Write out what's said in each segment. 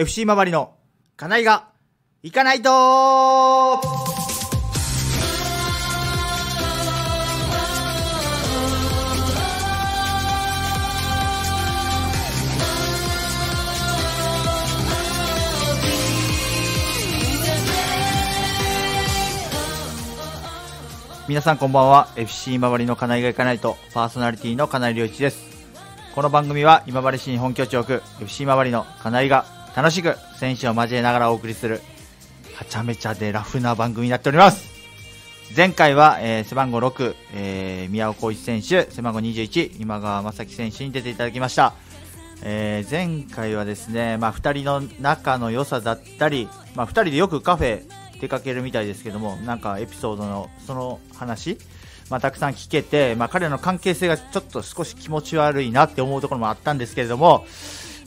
FC 周りの金井が行かないとみなさんこんばんは FC 周りの金井がいかないとパーソナリティの金井良一ですこの番組は今治市に本拠地を置く FC 周りの金井が楽しく選手を交えながらお送りする、はちゃめちゃでラフな番組になっております。前回は、えー、背番号6、えー、宮尾浩一選手、背番号21、今川正樹選手に出ていただきました。えー、前回はですね、まあ、2人の仲の良さだったり、まあ、2人でよくカフェ出かけるみたいですけども、なんかエピソードのその話、まあ、たくさん聞けて、まあ、彼の関係性がちょっと少し気持ち悪いなって思うところもあったんですけれども、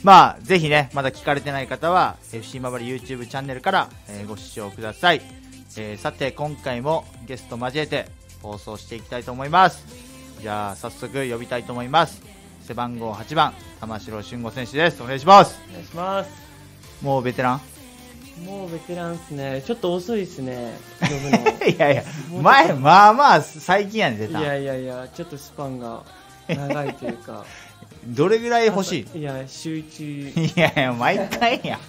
まあ、ぜひね、まだ聞かれてない方は、FC まばり YouTube チャンネルから、えー、ご視聴ください。えー、さて、今回もゲスト交えて放送していきたいと思います。じゃあ、早速呼びたいと思います。背番号8番、玉城俊吾選手です。お願いします。お願いします。もうベテランもうベテランですね。ちょっと遅いですね。いやいや、前、まあまあ、最近やね、出た。いやいやいや、ちょっとスパンが長いというか。どれぐらい欲しいいや週1 いやいや毎回や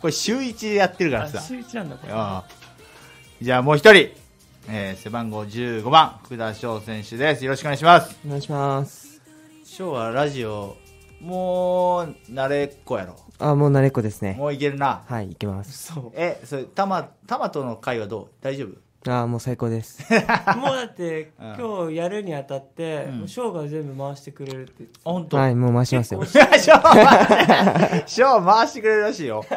これ週1でやってるからさ週1なんだこれじゃあもう一人、えー、背番号15番福田翔選手ですよろしくお願いしますお願いします翔はラジオもう慣れっこやろああもう慣れっこですねもういけるなはいいけますえそれたまたまとの会はどう大丈夫ああもう最高です もうだって今日やるにあたってショーが全部回してくれるってって本当はいもう回しますよショー ショー回してくれるらしいよシ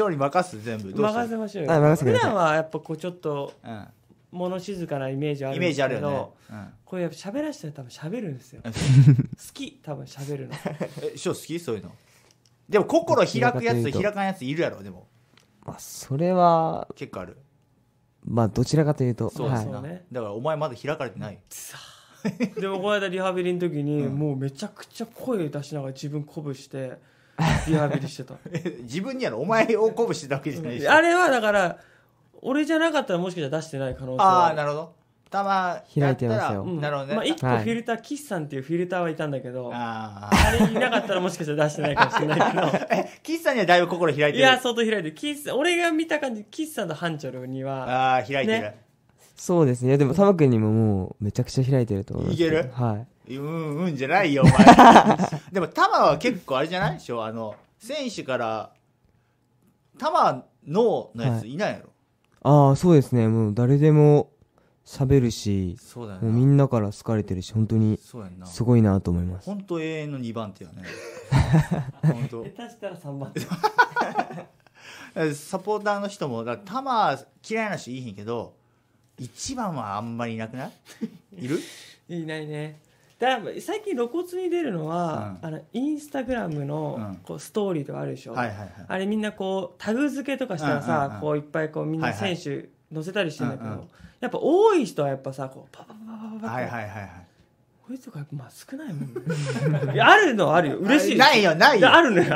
ョーに任す全部任せましょうよ任せ普段はやっぱこうちょっと、うん物静かなイメージあるんですけど、ねうん、これやっぱ喋らせたら多分喋るんですよ 好き多分喋るのえー好きそういうのでも心開くやつ開かんやついるやろでもまあそれは結構あるまあどちらかというとそうですね、はい、だからお前まだ開かれてないでもこの間リハビリの時に、もうめちゃくちゃ声出しながら自分鼓舞して リハビリしてた 自分にやろお前を鼓舞してたわけじゃないしあれはだから俺じゃなかったらもしかしたら出してない可能性ああなるほどた開いてますよ。なるほどね。まあ一個フィルター、岸さんっていうフィルターはいたんだけど、あれいなかったらもしかしたら出してないかもしれないけど。え、岸さんにはだいぶ心開いてる。いや、相当開いてる。岸俺が見た感じ、岸さんとョルには。ああ、開いてる。そうですね。でも、玉くんにももう、めちゃくちゃ開いてると思いいけるはい。うんうんじゃないよ、お前。でも、玉は結構あれじゃないでしょあの、選手から、玉ののやついないやろ、ああ、そうですね。もう誰でも喋るし、そうだよもうみんなから好かれてるし、本当にすごいなと思います。本当永遠の2番手やね。本下手したら3番手 サポーターの人も、だから嫌いな人いいひんけど、1番はあんまりいなくない いるいないねだ最近露骨に出るのは、うんあのインスタグラムのこうストーリーとかあるでしょ、はいはいはい。あれみんなこうタグ付けとかしたらさ、うんうんうんこういっぱいこうみんな選手載せたりしてんだけど、はいはいはやっぱ多い人はやっぱさこうパパパパパパはいはいはいはいこいつがまあ少ないもん、ね、あるのあるよ嬉しいないよないよあるのよ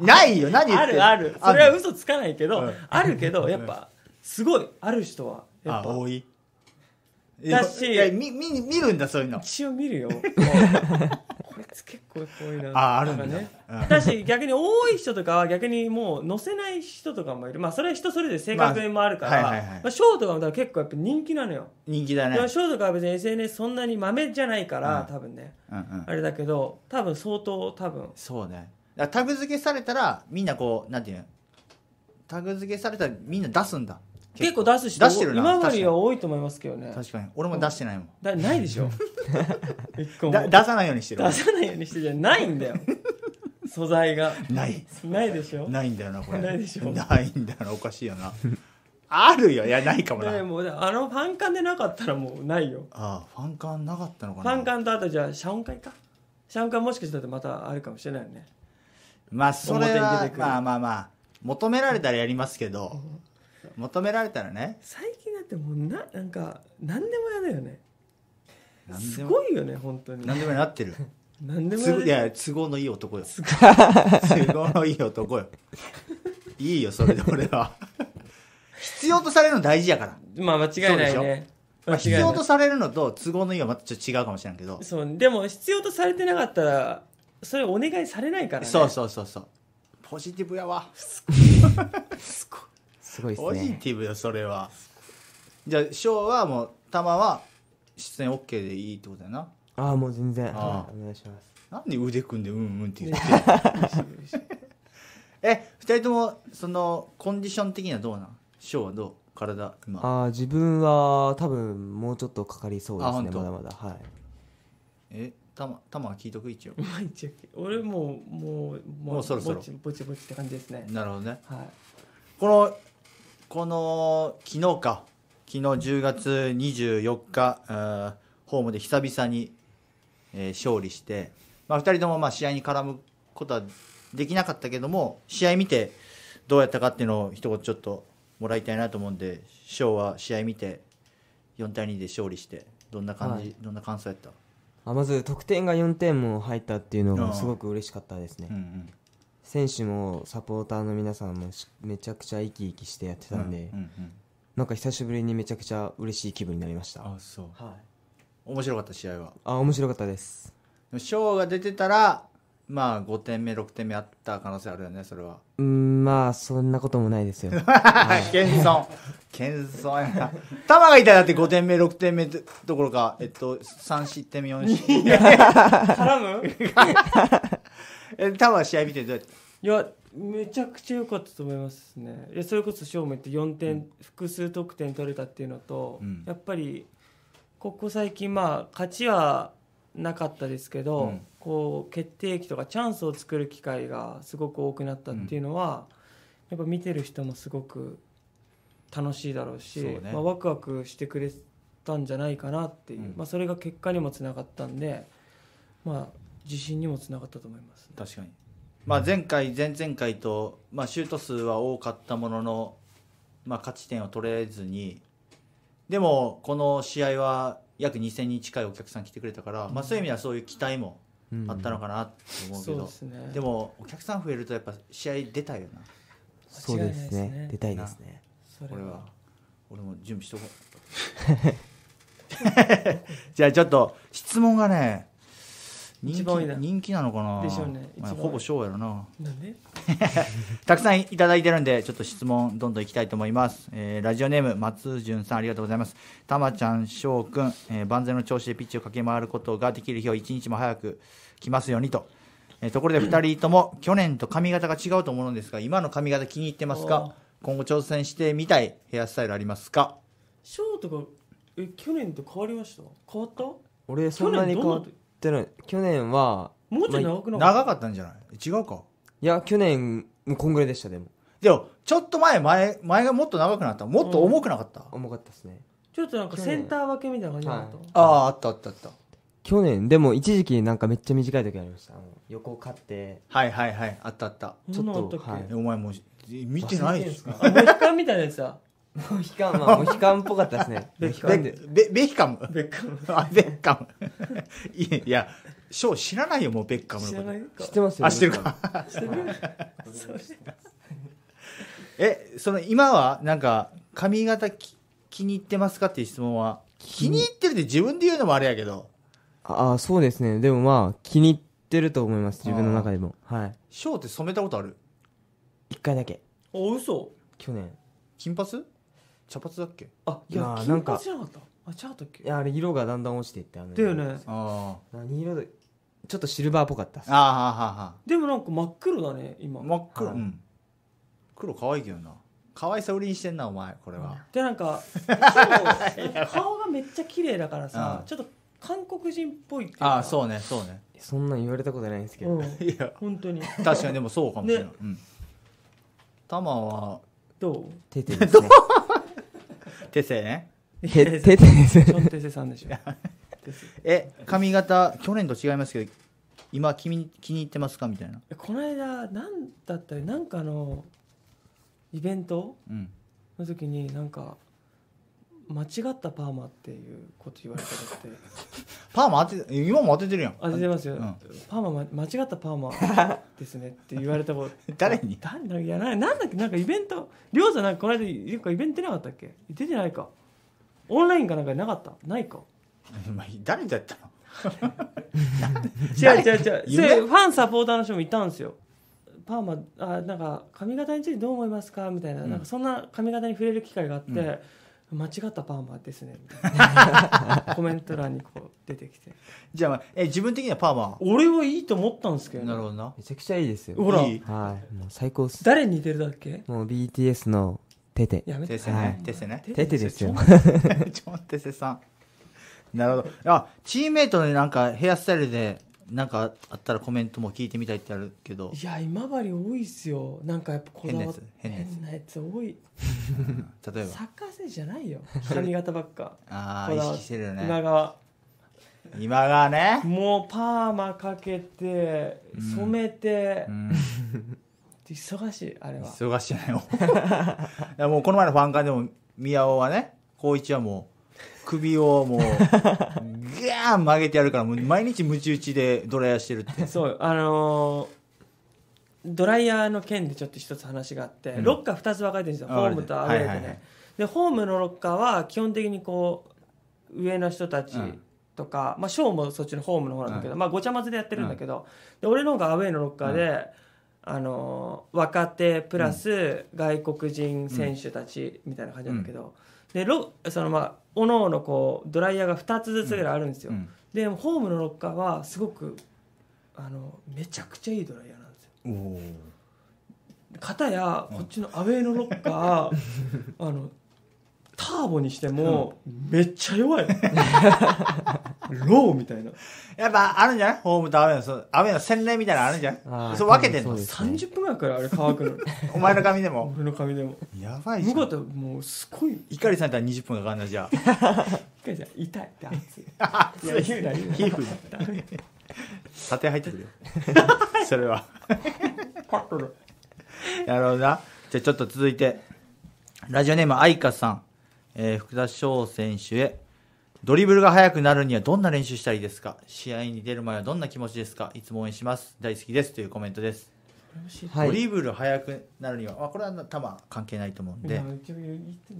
ないよ何言あるあるそれは嘘つかないけど、うあるけどやっぱすごいある人はやっぱ多いだし見見見るんだそういうの一応見るよいつ結構多いなああるんだね、だし逆に多い人とかは逆にもう載せない人とかもいるまあそれは人それぞれ性格もあるから、まあはいはいはいまあ、ショーとかも結構やっぱ人気なのよ人気だねショーとかは別に SNS そんなにまめじゃないから、うん、多分ね、うんうん、あれだけど多分相当多分そうねタグ付けされたらみんなこうなんていうタグ付けされたらみんな出すんだ結構出す人出してるな今治は多いと思いますけどね確かに俺も出してないもん、だないでしょ 一個だ出さないようにしてる出さないようにしてじゃないんだよ素材がないないでしょないんだよなこれないでしょないんだよなおかしいよなあるよいやないかもな、ね、もあのファンカンでなかったらもうないよああファンカンなかったのかなファンカンとあとじゃあ謝恩会か謝音会もしかしたらまたあるかもしれないよねまあそれはまあまあまあ求められたらやりますけど、求められたらね最近だってもうななんか何でもやだよねすごいよね本当に何でもやってる何 でもやてる。いや都合のいい男よ 都合のいい男よいいよそれで俺は 必要とされるの大事やから、まあ間違いないねまあ、必要とされるのと都合のいいはまたちょっと違うかもしれんけど、そうでも必要とされてなかったらそれお願いされないからねそうそうそうそうポジティブやわすごいすごいすごいですねポジティブよそれはじゃあ翔はもう玉は出演 OK でいいってことやなああもう全然ああお願いしますなんで腕組んでうんうんって言って え二人ともそのコンディション的にはどうなん翔はどう体今ああ自分は多分もうちょっとかかりそうですねまだまだはいえたまたま聞いとく一応毎日俺もうもうもうもうそろそろぼちぼちぼちって感じですねなるほどねはいこのこの昨日か昨日10月24日ホームで久々に、えー、勝利して、まあ、2人ともまあ試合に絡むことはできなかったけども試合見てどうやったかっていうのを一言ちょっともらいたいなと思うんで翔は試合見て4対2で勝利してどんな感じ、はい、どんな感想やったあまず得点が4点も入ったっていうのがすごく嬉しかったですね、うんうん、選手もサポーターの皆さんもめちゃくちゃ生き生きしてやってたんで、うんうん、なんか久しぶりにめちゃくちゃ嬉しい気分になりましたあそう、はい、面白かった試合はあ面白かったですショーが出てたらまあ5点目6点目あった可能性あるよねそれはうんまあそんなこともないですよ 謙遜謙遜やな玉がいただって5点目6点目どころかえっと3失点目4失点絡む えタワー試合見てどうやっていやめちゃくちゃ良かったと思いますねいやそれこそ翔も言って4点、うん、複数得点取れたっていうのと、うん、やっぱりここ最近まあ勝ちはなかったですけど、うん、こう決定機とかチャンスを作る機会がすごく多くなったっていうのは、やっぱ見てる人もすごく楽しいだろうしう、ね、まあ、ワクワクしてくれたんじゃないかなっていう、まあ、それが結果にもつながったんで、まあ、自信にもつながったと思います、ね、確かに、まあ、前回前々回と、まあ、シュート数は多かったものの、まあ、勝ち点を取れずにでもこの試合は約2000人近いお客さん来てくれたから、まあ、そういう意味ではそういう期待もあったのかなと思うけど、うんうん、で、ね、もお客さん増えるとやっぱ試合出たいよなそうですね、ね、出たいですね俺は俺も準備しとこう じゃあちょっと質問がね人気人気なのかなでしょうね、まあ、ほぼショーやろななんで たくさんいただいてるんでちょっと質問どんどんいきたいと思います、えー、ラジオネーム松潤さんありがとうございますたまちゃん翔くん、えー、万全の調子でピッチを駆け回ることができる日を一日も早く来ますようにと、えー、ところで2人とも 去年と髪型が違うと思うんですが今の髪型気に入ってますか今後挑戦してみたいヘアスタイルありますかショーとかえ去年と変わりました変わった俺そんなに変わったって去年はもうちょ長くなかった長かったんじゃない違うかいや去年こんぐらいでしたでもでもちょっと前前前がもっと長くなったもっと重くなかった、重かったですねちょっとなんかセンター分けみたいな感じだった、あああったあったあった去年でも一時期なんかめっちゃ短い時ありました横を買ってはいはいはいあったあったちょっとそっと。っはいお前もう見てないですか回たいなやつだモヒカン、まモヒカンっぽかったですね。モヒカンベベヒカム。ベッカム。あ、ベッカム。いや、ショー知らないよ、もうベッカムのこと。知らないか知ってますよ。あ、知ってるか。知ってる え、その、今は、なんか、髪型き気に入ってますかっていう質問は、気に入ってるって自分で言うのもあれやけど。ああ、そうですね。でもまあ、気に入ってると思います、自分の中でも。はい。ショーって染めたことある一回だけ。あ、嘘去年。金髪茶髪だっけあいや何なんかっあ違っけいやあれ色がだんだん落ちていってあのだよねあ何色だちょっとシルバーっぽかったっああはあでもなんか真っ黒だね今、真っ黒、はいうん、黒可愛いけどな可愛さ売りにしてんなお前これはでなんか 顔がめっちゃ綺麗だからさ、ちょっと韓国人っぽいっていうかああそうねそうねそんなん言われたことないんですけど、うんいや本当に確かにでもそうかもしれない、うん、タマはどう出てるですね 手製ね。手製。手製さんでしょ。え、髪型、去年と違いますけど、今君気に入ってますかみたいな。この間、何だったり、なんかの、イベント、うん、の時に、なんか、間違ったパーマっていうこと言われたって パーマ当て今も当ててるやん当ててますよ、うん、パーマ、間違ったパーマですねって言われたこと 誰に誰なんいやななんだっけなんかイベントりょうさんなんかこの間なんかイベント出なかったっけ出てないかオンラインかなんかなかったないか 誰だったの違う違う違うファンサポーターの人もいたんですよパーマあなんか髪型についてどう思いますかみたいなうん、なんかそんな髪型に触れる機会があって、うん間違ったパーマですねみたいなコメント欄にこう出てきてじゃあ、え自分的にはパーマ俺はいいと思ったんですけどね、なるほどなめちゃくちゃいいですよほらいいはいもう最高っす誰に似てるだっけもう BTS のテテやめてテセねテセねテテですよ ちょテセさんなるほどあチームメイトのなんかヘアスタイルで何かあったらコメントも聞いてみたいってあるけどいや今治多いっすよなんかやっぱこだ変なわっつ変な変なやつ多い 例えばサッカー選手じゃないよ髪型ばっかああ意識してるよ今ね川今がねもうパーマかけて染めて、うん忙しいあれは忙しいね いやもうこの前のファン会でも宮尾はね光一はもう首をもう、ぐャー曲げてやるから、もう毎日ムチ打ちでドライヤーしてるって。そう、あのードライヤーの件でちょっと一つ話があって、うん、ロッカー2つ分かれてるんですよ、ホームとアウェーでね、はいはいはい、でホームのロッカーは基本的にこう上の人たちとか、うん、まあショーもそっちのホームの方なんだけど、うん、まあごちゃ混ぜでやってるんだけど、で俺の方がアウェーのロッカーで、あのー、若手プラス外国人選手たちみたいな感じなんだけど、でロそのまあおのおのこうドライヤーが2つずつぐらいあるんですよ、うんうん、でホームのロッカーはすごくあのめちゃくちゃいいドライヤーなんですよかたやこっちのアウェイのロッカー あのターボにしても、めっちゃ弱い。ローみたいな。やっぱあるんじゃないホームとアウェイの、そうアウェイの洗礼みたいなのあるんじゃないそう分けてんの、?30 分ぐらいからあれ乾くの。お前の髪でも俺の髪でも。やばいし。向こうってもうすごい。碇さんったら20分かかんないじゃん。一回じゃ痛い。いや言う言うな皮膚縦入ってくるよ。それは。パッとる。なるほどな。じゃあちょっと続いて。ラジオネームアイカさん。えー、福田翔選手へ、ドリブルが速くなるにはどんな練習したらいいですか試合に出る前はどんな気持ちですかいつも応援します。大好きです。というコメントです。はい、ドリブル速くなるには、あこれは多分関係ないと思うんで。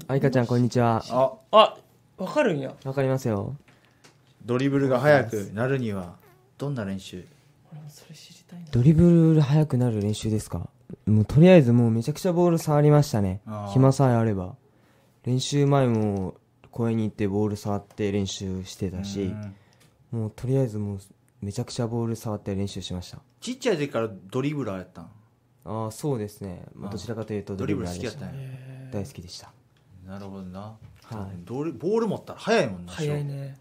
あいかちゃん、こんにちは。あ、あ、わかるんや。わかりますよ。ドリブルが速くなるには、どんな練習ドリブル速くなる練習ですかもうとりあえずもうめちゃくちゃボール触りましたね。暇さえあれば。練習前も公園に行ってボール触って練習してたし、もうとりあえずもうめちゃくちゃボール触って練習しましたちっちゃい時からドリブラーやったんああそうですね、まあ、どちらかというとドリブラーでした大好きでしたなるほどな、はい、ドリボール持ったら速いもんな速いね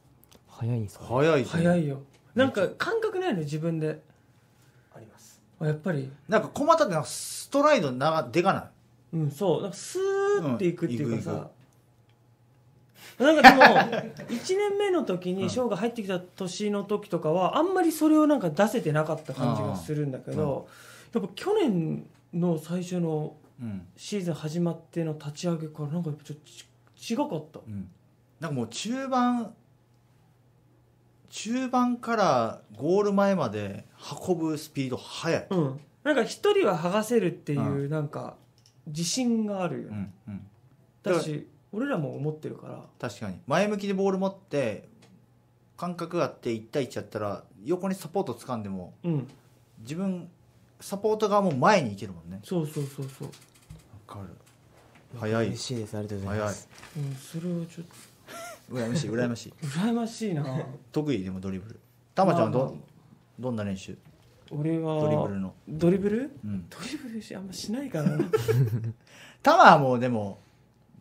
速いんすか、ね、速い早いよなんか感覚ないの自分でありますやっぱりなんかったってなんかストライドなでかないうんそうなんかスーっていくっていうかさ、うんなんかでも1 年目の時に翔が入ってきた年の時とかはあんまりそれをなんか出せてなかった感じがするんだけど、やっぱ去年の最初のシーズン始まっての立ち上げからなんかやっぱちょっと違かった、うん、なんかもう中盤中盤からゴール前まで運ぶスピード速い、うん、なんか一人は剥がせるっていうなんか自信があるよね、うんうん、だし俺らも思ってるから確かに前向きでボール持って感覚があって1対1やったら横にサポート掴んでも、うん、自分サポート側も前に行けるもんねそうそうそうそうわかる早い嬉しいですありがとうございます早い、うん、それはちょっと羨ましい羨ましい 羨ましいな得意でもドリブルたまちゃんど,、まあ、どんな練習俺はドリブルのドリブル、うん、ドリブルしあんましないからな タはもうでも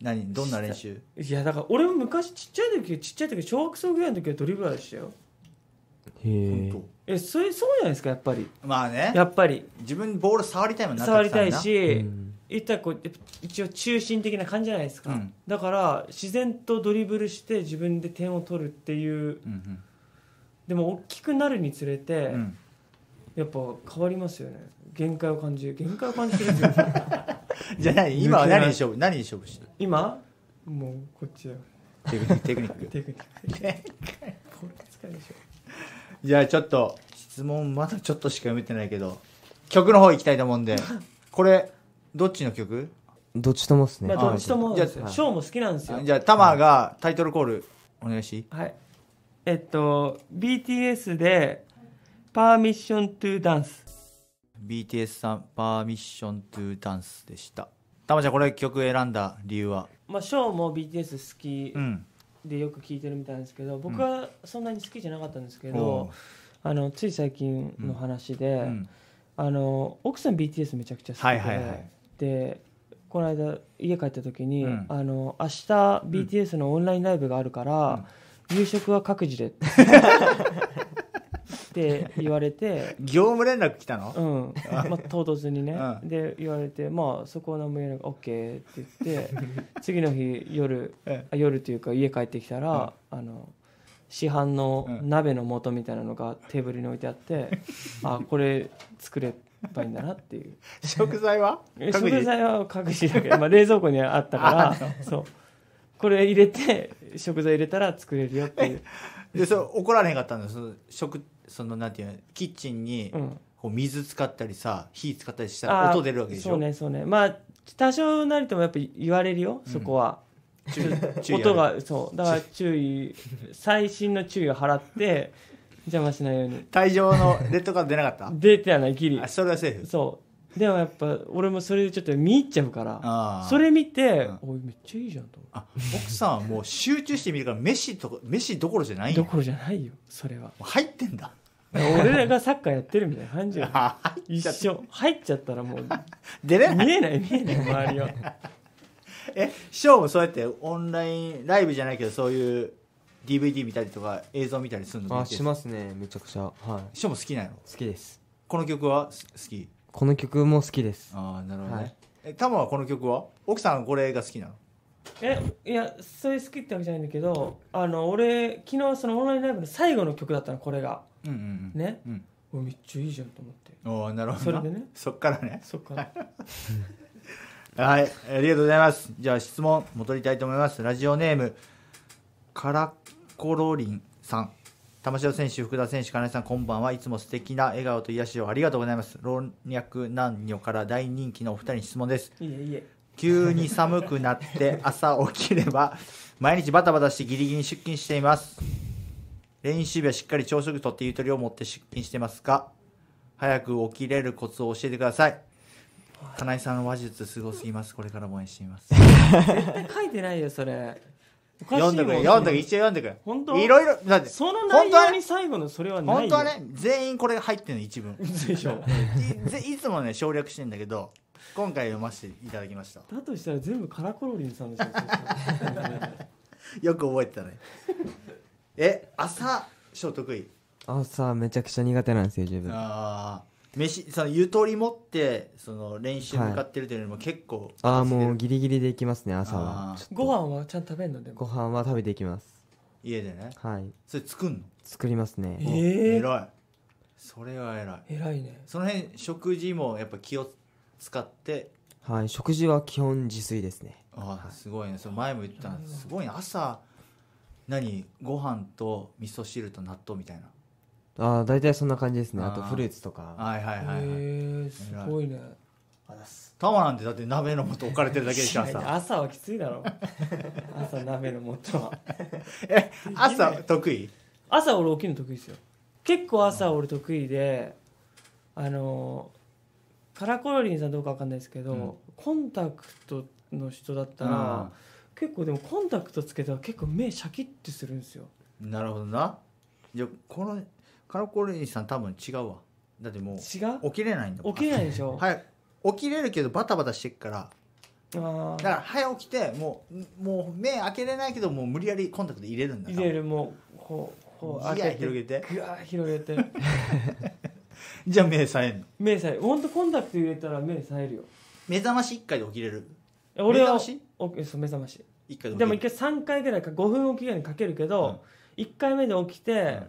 何どんな練習いやだから俺も昔ちっちゃい時ちっちゃい時小学生ぐらいの時はドリブラーでしたよへえそれそうじゃないですかやっぱりまあねやっぱり自分ボール触りたいもんな触りたいし、一体こう一応中心的な感じじゃないですか、うん、だから自然とドリブルして自分で点を取るっていう、うん、でも大きくなるにつれて、うんやっぱ変わりますよね限界を感じる限界を感じてる じゃあ何今は何に勝負何に勝負してる今もうこっちだテクニックテクニックテクニックこれ使いでしょじゃあちょっと質問まだちょっとしか読めてないけど曲の方行きたいと思うんでこれどっちの曲どっちともっすね、どっちともじゃあショーも好きなんですよじゃあタマがタイトルコールお願いしはいえっと BTS でパーミッショントゥダンス BTS さんパーミッショントゥダンスでしたたまちゃんこれ曲選んだ理由はまあショーも BTS 好きでよく聴いてるみたいなんですけど僕はそんなに好きじゃなかったんですけど、あのつい最近の話で、うんあの奥さん BTS めちゃくちゃ好きで、はいはいはいでこの間家帰った時に、うんあの明日 BTS のオンラインライブがあるから、夕食は各自でって って言われて 業務連絡来たのうん、まあ、唐突にね、うで言われてまあそこは何も言えない OK って言って 次の日夜あ夜というか家帰ってきたら、あの市販の鍋の素みたいなのがテーブルに置いてあって、あこれ作ればいいんだなっていう食材は食材は隠しだけど、まあ、冷蔵庫にあったからそうこれ入れて食材入れたら作れるよっていうでそれ怒られへんかったんです食そのなんていうのキッチンにこう水使ったりさ火使ったりしたら音出るわけでしょそうねそうねまあ多少なりともやっぱ言われるよそこは、注意音がそうだから注意最新の注意を払って邪魔しないように退場のレッドカード出なかった 出てないギリあそれはセーフそうでもやっぱ俺もそれでちょっと見入っちゃうからあそれ見て、おいめっちゃいいじゃんと思あ奥さんはもう集中して見るから飯と飯どころじゃないよどころじゃないよそれは入ってんだ俺らがサッカーやってるみたいな感じよ 一緒入っちゃったらもう 出れない見えない見えない周りは え師匠もそうやってオンラインライブじゃないけどそういう DVD 見たりとか映像見たりするのあしますねめちゃくちゃはい師匠も好きなの好きですこの曲は好きこの曲も好きですああなるほどね、はい、えタマはこの曲は奥さんこれが好きなのえいやそれ好きってわけじゃないんだけどあの俺昨日そのオンラインライブの最後の曲だったのこれがうんうんうん、ね、うんおめっちゃいいじゃんと思ってあなるほどそれでねそっからねそっから はいありがとうございますじゃあ質問戻りたいと思いますラジオネームカラコロリンさん玉城選手、福田選手、金井さん、こんばんはいつも素敵な笑顔と癒しをありがとうございます。老若男女から大人気のお二人に質問です。いえいえ急に寒くなって朝起きれば毎日バタバタしてギリギリ出勤しています。練習日はしっかり朝食とってゆとりを持って出勤してますか早く起きれるコツを教えてください。金井さんの話術すごすぎます。これからも応援しています。絶対書いてないよ、それ。読んでくれ、読んでくれ、一応読んでくれ。本当いろいろ、だって。その内容に最後のそれはない本当はね、全員これ入ってるの一文。でしょ。いつもね、省略してんだけど、今回読ませていただきました。だとしたら全部カラコロリンさんでしょ。よく覚えてたね。え朝小得意朝めちゃくちゃ苦手なんですよ自分ああ飯そのゆとり持ってその練習向かってるというよりも結構、ああもうギリギリでいきますね朝はご飯はちゃんと食べるのでご飯は食べていきます家でねはいそれ作んの作りますねええ偉いそれは偉い偉いねその辺食事もやっぱ気を使ってはい食事は基本自炊ですねああ、すごいねそ前も言ってたんですすごいね朝何ご飯と味噌汁と納豆みたいなあ大体そんな感じですねあとフルーツとかはいはいはい、へえすごいねタマなんてだって鍋の素置かれてるだけでしょ朝 朝はきついだろ 朝鍋の素は え朝得意朝俺起きるの得意ですよ結構朝俺得意であのカラコロリンさんどうか分かんないですけど、うん、コンタクトの人だったら、うん結構でもコンタクトつけたら結構目シャキッてするんですよなるほどなじゃこのカラコリさん多分違うわだってもう違う起きれないんだもん起きれないでしょはい 起きれるけどバタバタしてっからあだから早起きてもうもう目開けれないけどもう無理やりコンタクト入れるんだ入れるもうこうこう開け広げてぐわ広げて じゃあ目さえんの目さえるほんとコンタクト入れたら目さえるよ目覚まし1回で起きれる俺は目覚ましおそう目覚まし回でも1回3回ぐらいか5分おきぐらいにかけるけど、うん、1回目で起きて、うん、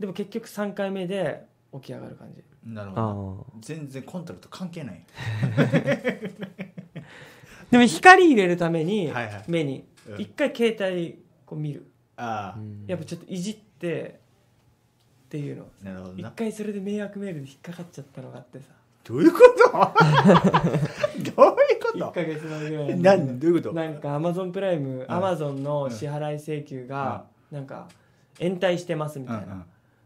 でも結局3回目で起き上がる感じなるほど全然コンタクト関係ない でも光入れるために目に一回携帯こう見るああやっぱちょっといじってっていうの一回それで迷惑メールで引っかかっちゃったのがあってさどういうこと どういうこと ?1 ヶ月前ぐらいなんどういうことなんかアマゾンプライム、アマゾンの支払い請求が、なんか延滞してますみたいな、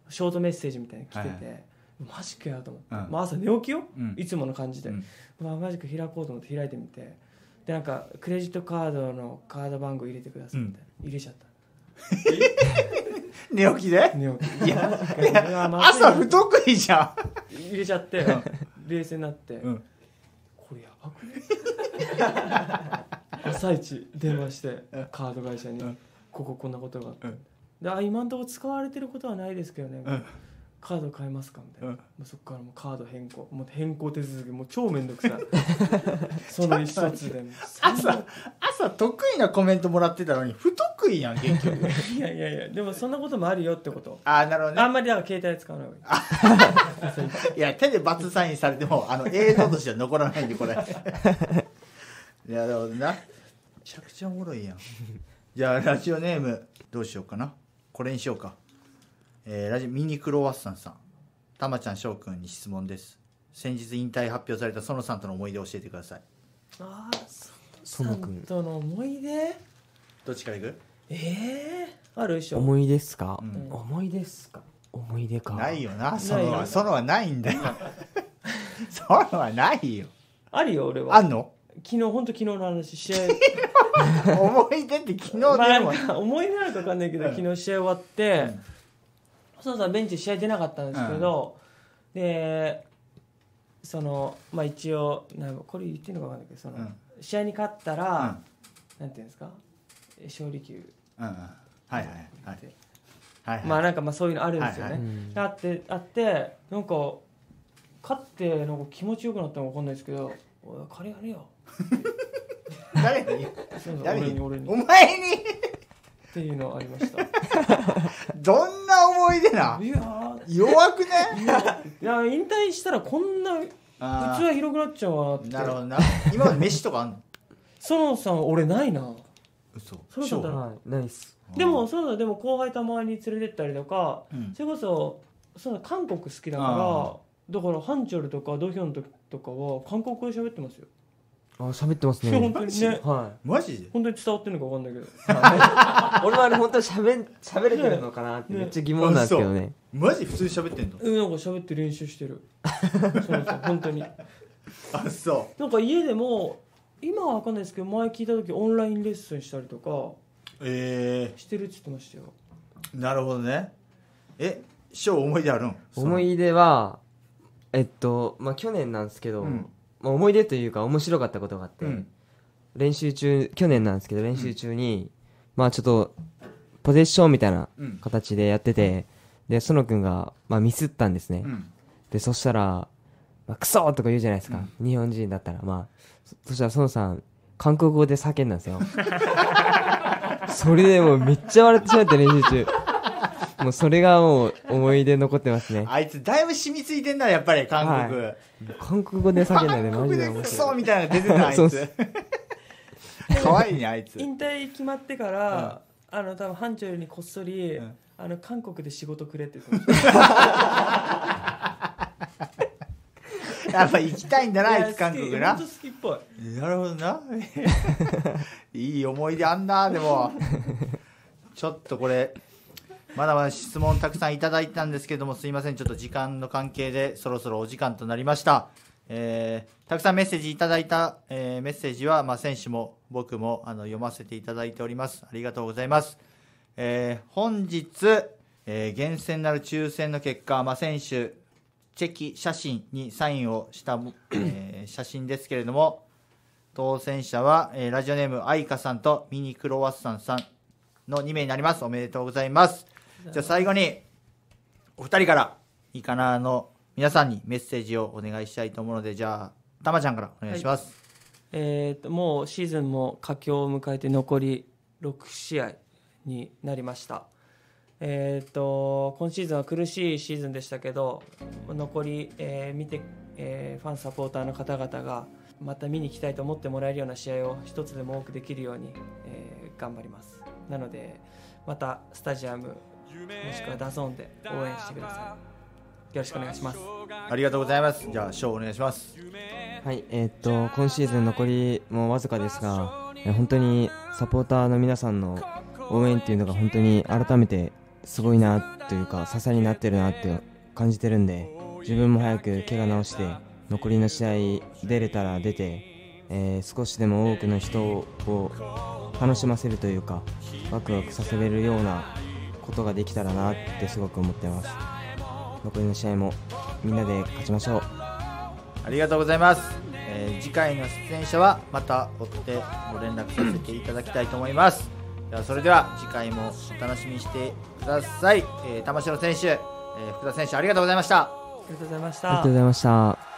ショートメッセージみたいな来てて、マジかよと思って、まあ、朝寝起きよ、いつもの感じで、まあ、マジか開こうと思って開いてみてでなんかクレジットカードのカード番号入れてくださいみたいな、入れちゃった 寝起きで寝起きいやいや朝不得意じゃん入れちゃって冷静になって、うん、これやばくね 朝一電話してカード会社に、こここんなことがって、であ今んとこ使われてることはないですけどね、カード買えますかみたいな、うん、もうそこからもうカード変更もう変更手続きもう超面倒くさい その一冊で朝朝得意なコメントもらってたのに不得意やん結局 いやいやいやでもそんなこともあるよってことああなるほど、ね、あんまりだから携帯使わないがいい いや手でバツサインされてもあの映像としては残らないんでこれいやなるほどなめちゃくちゃおもろいやんじゃあラジオネームどうしようかなこれにしようかえー、ラジミニクロワッサンさんたまちゃん翔くんに質問です先日引退発表された園さんとの思い出を教えてくださいああ園さんとの思い出どっちからいくええー、あるでしょ思い出すか、うん、思い出すか思い出かないよな園は園はないんだよ園 はないよあるよ俺はあんの昨日本当昨日の話試合 思い出って昨日でも、まあ、思い出なのか分かんないけど、うん、昨日試合終わって、うん細田さんベンチ試合出なかったんですけど、うん、でそのまあ一応なこれ言ってるのか分かんないけどその、うん、試合に勝ったら、うん、なんていうんですか勝利球、うんうん、はいはいはいはい、まあなんかまあそういうのあるんですよね、はいはい、あってあってなんか勝ってなんか気持ちよくなったのか分かんないですけど「おい金やれよ」誰に誰にお前にっていうのありました どんおいでな。いや弱くねいや引退したらこんな器広くなっちゃうわってなるほどな。今まで飯とかあんの園野さん俺ないな嘘。さんないないっすでもそ野さんでも後輩たまに連れてったりとかうんそれこそそ野韓国好きだからだからハンチョルとかドヒョンととかは韓国語で喋ってますよあ喋ってますね本当にね、はい、マジ本当に伝わってるのか分かんないけど俺はあれ本当に喋喋れてるのかなってめっちゃ疑問なんですけどね、ね、マジ普通に喋ってんのうんなんか喋って練習してるそうそう本当に あそうなんか家でも今は分かんないですけど前聞いた時オンラインレッスンしたりとかええー、してるっつってましたよなるほどねえ師匠思い出あるん思い出はえっとまあ去年なんですけど、うんまあ、思い出というか面白かったことがあって、うん、練習中、去年なんですけど、練習中に、うん、まあちょっと、ポゼッションみたいな形でやってて、で、園くんが、まあミスったんですね。で、そしたら、まあ、クソとか言うじゃないですか。日本人だったら。まあ、そしたら園さん、韓国語で叫んだんですよ。それでもうめっちゃ笑ってしまって練習中。もうそれがもう思い出残ってますね。あいつだいぶ染みついてんな、やっぱり韓国。はい、韓国語で叫んだね、マジで面白い。そうみたいな出てた、あいつ。可愛いね、あいつ。引退決まってから、うん、あの、多分班長よりこっそり、うん、あの、韓国で仕事くれって やっぱ行きたいんだな、あいつ韓国な。なるほどな。いい思い出あんな、でも。ちょっとこれ、まだまだ質問たくさんいただいたんですけども、すいません、ちょっと時間の関係で、そろそろお時間となりました。えー、たくさんメッセージいただいた、えー、メッセージは、まあ、選手も僕もあの読ませていただいております。ありがとうございます。えー、本日、えー、厳選なる抽選の結果、まあ、選手、チェキ写真にサインをした、えー、写真ですけれども、当選者は、えー、ラジオネーム愛花さんとミニクロワッサンさんの2名になります。おめでとうございます。じゃあ最後に、お二人から、いいかなの皆さんにメッセージをお願いしたいと思うので、じゃあ、たまちゃんからお願いします。はい、えっ、と、もうシーズンも佳境を迎えて残り6試合になりました。えーと、と今シーズンは苦しいシーズンでしたけど残り、えー、見て、えー、ファンサポーターの方々がまた見に行きたいと思ってもらえるような試合を一つでも多くできるように、えー、頑張りますなのでまたスタジアムもしくはダゾーンで応援してくださいよろしくお願いしますありがとうございますじゃあ賞ョお願いしますはいえー、っと今シーズン残りもうわずかですが、本当にサポーターの皆さんの応援っていうのが本当に改めてすごいなというか支えになってるなって感じてるんで自分も早く怪我直して残りの試合出れたら出て、えー、少しでも多くの人を楽しませるというかワクワクさせれるようなことができたらなってすごく思ってます残りの試合もみんなで勝ちましょうありがとうございます、えー、次回の出演者はまた追ってご連絡させていただきたいと思いますではそれでは次回もお楽しみにしてください、えー、玉城選手、えー、福田選手ありがとうございましたありがとうございましたありがとうございました